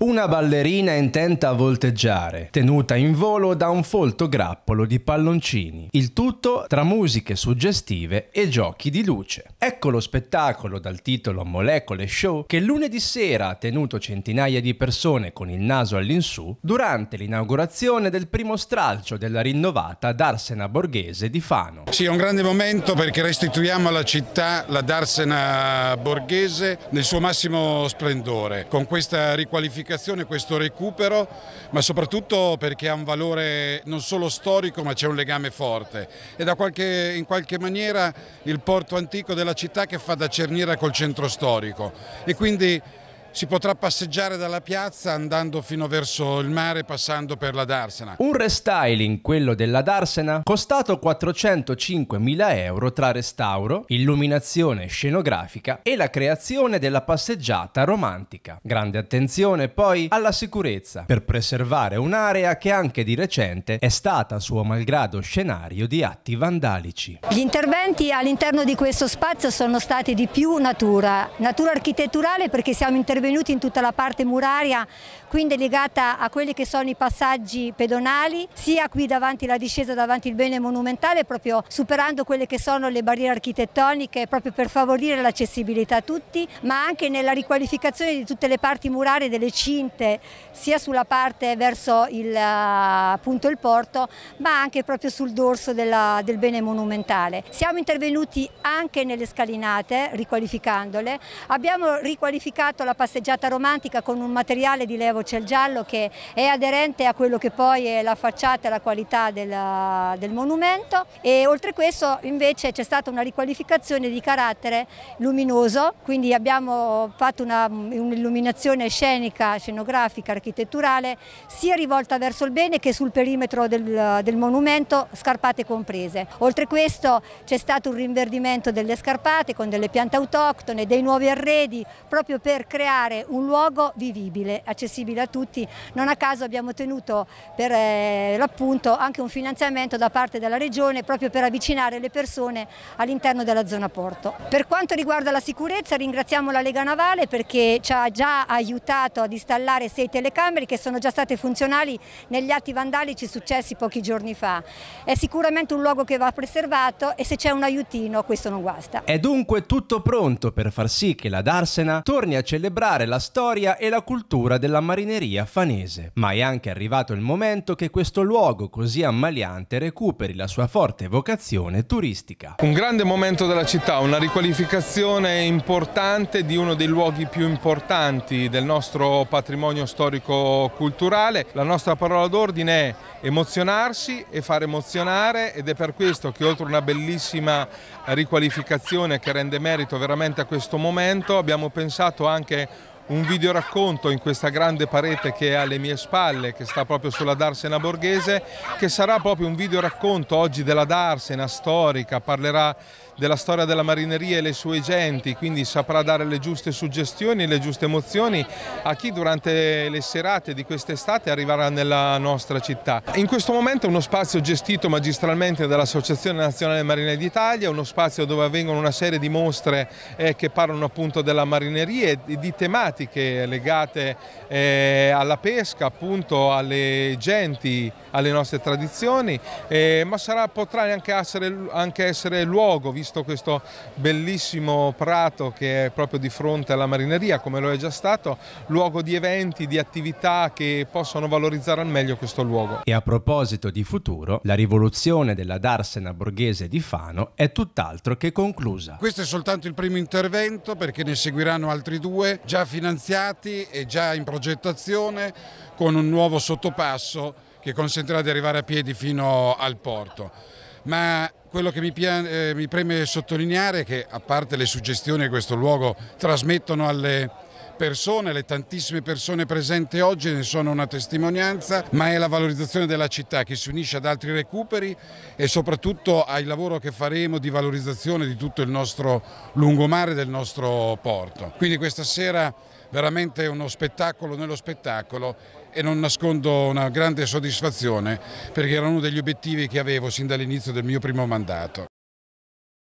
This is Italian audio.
Una ballerina intenta a volteggiare, tenuta in volo da un folto grappolo di palloncini. Il tutto tra musiche suggestive e giochi di luce. Ecco lo spettacolo dal titolo Molecole Show che lunedì sera ha tenuto centinaia di persone con il naso all'insù durante l'inaugurazione del primo stralcio della rinnovata Darsena Borghese di Fano. Sì, è un grande momento perché restituiamo alla città la Darsena Borghese nel suo massimo splendore. Con questa riqualificazione applicazione questo recupero, ma soprattutto perché ha un valore non solo storico ma c'è un legame forte e da qualche, in qualche maniera il porto antico della città che fa da cerniera col centro storico e quindi si potrà passeggiare dalla piazza andando fino verso il mare passando per la Darsena. Un restyling, quello della Darsena, costato 405.000 euro tra restauro, illuminazione scenografica e la creazione della passeggiata romantica. Grande attenzione poi alla sicurezza per preservare un'area che anche di recente è stata suo malgrado scenario di atti vandalici. Gli interventi all'interno di questo spazio sono stati di più natura, natura architetturale perché siamo intervenuti intervenuti in tutta la parte muraria, quindi legata a quelli che sono i passaggi pedonali, sia qui davanti la discesa, davanti il bene monumentale, proprio superando quelle che sono le barriere architettoniche, proprio per favorire l'accessibilità a tutti, ma anche nella riqualificazione di tutte le parti murarie delle cinte, sia sulla parte verso il, eh, appunto, il porto, ma anche proprio sul dorso della, del bene monumentale. Siamo intervenuti anche nelle scalinate, riqualificandole, abbiamo riqualificato la passeggiata passeggiata romantica con un materiale di levo giallo che è aderente a quello che poi è la facciata e la qualità della, del monumento e oltre questo invece c'è stata una riqualificazione di carattere luminoso, quindi abbiamo fatto un'illuminazione un scenica, scenografica, architetturale sia rivolta verso il bene che sul perimetro del, del monumento, scarpate comprese. Oltre questo c'è stato un rinverdimento delle scarpate con delle piante autoctone, dei nuovi arredi proprio per creare creare un luogo vivibile, accessibile a tutti. Non a caso abbiamo ottenuto per eh, l'appunto anche un finanziamento da parte della Regione proprio per avvicinare le persone all'interno della zona porto. Per quanto riguarda la sicurezza ringraziamo la Lega Navale perché ci ha già aiutato ad installare sei telecamere che sono già state funzionali negli atti vandalici successi pochi giorni fa. È sicuramente un luogo che va preservato e se c'è un aiutino questo non guasta. È dunque tutto pronto per far sì che la Darsena torni a celebrare esplorare la storia e la cultura della marineria fanese. Ma è anche arrivato il momento che questo luogo così ammaliante recuperi la sua forte vocazione turistica. Un grande momento della città, una riqualificazione importante di uno dei luoghi più importanti del nostro patrimonio storico-culturale. La nostra parola d'ordine è emozionarsi e far emozionare ed è per questo che oltre a una bellissima riqualificazione che rende merito veramente a questo momento abbiamo pensato anche a un video racconto in questa grande parete che è alle mie spalle, che sta proprio sulla Darsena Borghese, che sarà proprio un video racconto oggi della Darsena storica, parlerà della storia della marineria e le sue genti, quindi saprà dare le giuste suggestioni, le giuste emozioni a chi durante le serate di quest'estate arriverà nella nostra città. In questo momento è uno spazio gestito magistralmente dall'Associazione Nazionale Marina d'Italia, uno spazio dove avvengono una serie di mostre eh, che parlano appunto della marineria e di tematiche tematiche legate eh, alla pesca, appunto alle genti, alle nostre tradizioni, eh, ma sarà, potrà anche essere, anche essere luogo, visto questo bellissimo prato che è proprio di fronte alla marineria, come lo è già stato, luogo di eventi, di attività che possono valorizzare al meglio questo luogo. E a proposito di futuro, la rivoluzione della darsena borghese di Fano è tutt'altro che conclusa. Questo è soltanto il primo intervento perché ne seguiranno altri due, già finalmente finanziati e già in progettazione con un nuovo sottopasso che consentirà di arrivare a piedi fino al porto. Ma quello che mi, eh, mi preme sottolineare è che a parte le suggestioni che questo luogo trasmettono alle persone, le tantissime persone presenti oggi ne sono una testimonianza, ma è la valorizzazione della città che si unisce ad altri recuperi e soprattutto al lavoro che faremo di valorizzazione di tutto il nostro lungomare del nostro porto. Quindi questa sera veramente uno spettacolo nello spettacolo e non nascondo una grande soddisfazione perché era uno degli obiettivi che avevo sin dall'inizio del mio primo mandato.